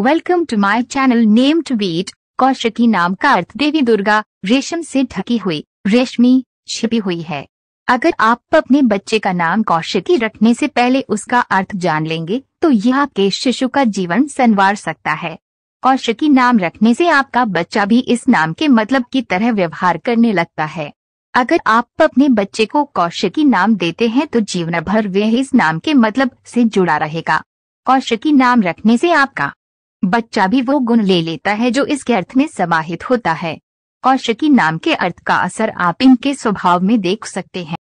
welcome to my channel name to beat Kaushiki नाम का अर्थ देवी दुर्गा रेशम से ढकी हुई रेशमी छिपी हुई है अगर आप अपने बच्चे का नाम कौशिकी रखने से पहले उसका अर्थ जान लेंगे तो यह आपके शिशु का जीवन संवार सकता है कौशिकी नाम रखने से आपका बच्चा भी इस नाम के मतलब की तरह व्यवहार करने लगता है अगर आप अपने बच्चे को कौशिकी नाम देते हैं तो जीवन भर वह इस नाम के मतलब से जुड़ा रहेगा कौशिकी नाम रखने से आपका बच्चा भी वो गुण ले लेता है जो इसके अर्थ में समाहित होता है कौशिकी नाम के अर्थ का असर आप इनके स्वभाव में देख सकते हैं